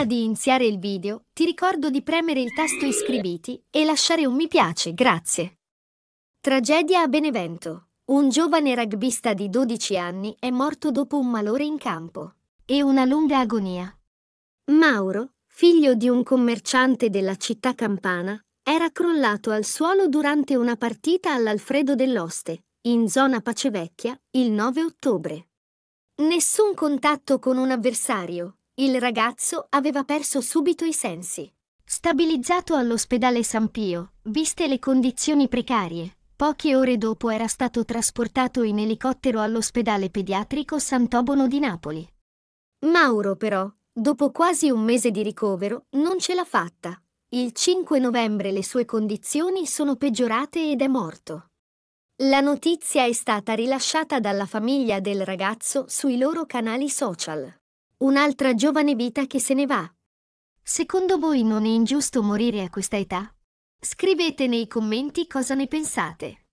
Prima di iniziare il video, ti ricordo di premere il tasto iscriviti e lasciare un mi piace, grazie. Tragedia a Benevento. Un giovane rugbista di 12 anni è morto dopo un malore in campo e una lunga agonia. Mauro, figlio di un commerciante della città campana, era crollato al suolo durante una partita all'Alfredo dell'Oste, in zona Pacevecchia, il 9 ottobre. Nessun contatto con un avversario, il ragazzo aveva perso subito i sensi. Stabilizzato all'ospedale San Pio, viste le condizioni precarie, poche ore dopo era stato trasportato in elicottero all'ospedale pediatrico Sant'Obono di Napoli. Mauro però, dopo quasi un mese di ricovero, non ce l'ha fatta. Il 5 novembre le sue condizioni sono peggiorate ed è morto. La notizia è stata rilasciata dalla famiglia del ragazzo sui loro canali social un'altra giovane vita che se ne va. Secondo voi non è ingiusto morire a questa età? Scrivete nei commenti cosa ne pensate.